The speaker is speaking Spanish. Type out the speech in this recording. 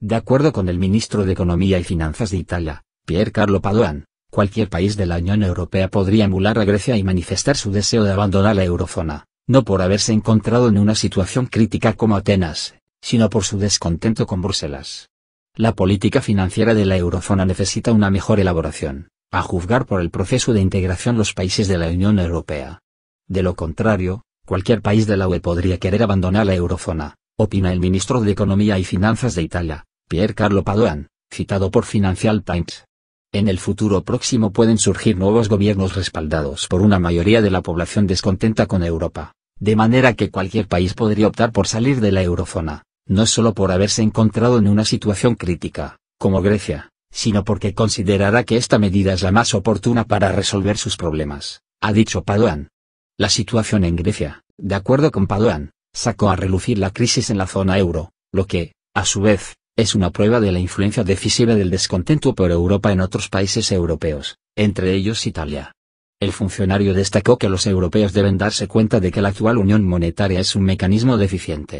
De acuerdo con el ministro de Economía y Finanzas de Italia, Pier Carlo Padoan, cualquier país de la Unión Europea podría emular a Grecia y manifestar su deseo de abandonar la eurozona, no por haberse encontrado en una situación crítica como Atenas, sino por su descontento con Bruselas. La política financiera de la eurozona necesita una mejor elaboración, a juzgar por el proceso de integración los países de la Unión Europea. De lo contrario, cualquier país de la UE podría querer abandonar la eurozona, opina el ministro de Economía y Finanzas de Italia, Pier Carlo Padoan, citado por Financial Times. En el futuro próximo pueden surgir nuevos gobiernos respaldados por una mayoría de la población descontenta con Europa, de manera que cualquier país podría optar por salir de la eurozona, no solo por haberse encontrado en una situación crítica, como Grecia, sino porque considerará que esta medida es la más oportuna para resolver sus problemas, ha dicho Padoan. La situación en Grecia, de acuerdo con Padoan, sacó a relucir la crisis en la zona euro, lo que, a su vez, es una prueba de la influencia decisiva del descontento por Europa en otros países europeos, entre ellos Italia. El funcionario destacó que los europeos deben darse cuenta de que la actual unión monetaria es un mecanismo deficiente,